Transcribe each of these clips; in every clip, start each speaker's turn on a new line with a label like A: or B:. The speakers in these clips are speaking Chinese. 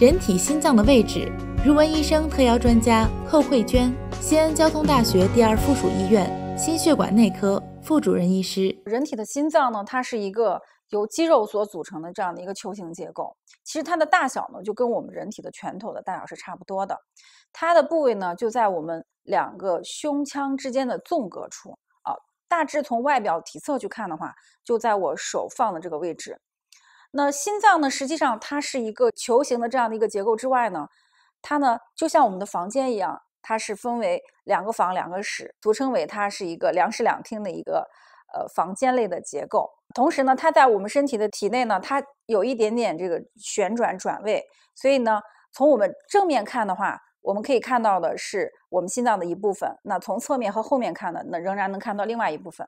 A: 人体心脏的位置，如闻医生特邀专家寇慧娟，西安交通大学第二附属医院心血管内科副主任医师。
B: 人体的心脏呢，它是一个由肌肉所组成的这样的一个球形结构。其实它的大小呢，就跟我们人体的拳头的大小是差不多的。它的部位呢，就在我们两个胸腔之间的纵隔处啊。大致从外表体侧去看的话，就在我手放的这个位置。那心脏呢？实际上它是一个球形的这样的一个结构之外呢，它呢就像我们的房间一样，它是分为两个房两个室，俗称为它是一个两室两厅的一个呃房间类的结构。同时呢，它在我们身体的体内呢，它有一点点这个旋转转位，所以呢，从我们正面看的话。我们可以看到的是我们心脏的一部分。那从侧面和后面看呢，那仍然能看到另外一部分。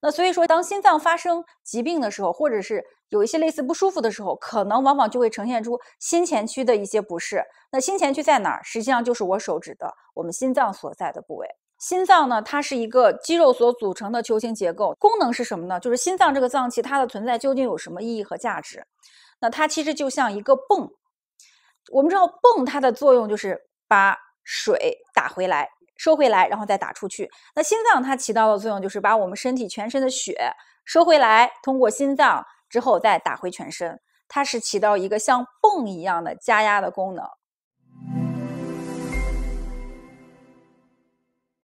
B: 那所以说，当心脏发生疾病的时候，或者是有一些类似不舒服的时候，可能往往就会呈现出心前区的一些不适。那心前区在哪儿？实际上就是我手指的我们心脏所在的部位。心脏呢，它是一个肌肉所组成的球形结构。功能是什么呢？就是心脏这个脏器，它的存在究竟有什么意义和价值？那它其实就像一个泵。我们知道，泵它的作用就是。把水打回来，收回来，然后再打出去。那心脏它起到的作用就是把我们身体全身的血收回来，通过心脏之后再打回全身，它是起到一个像泵一样的加压的功能。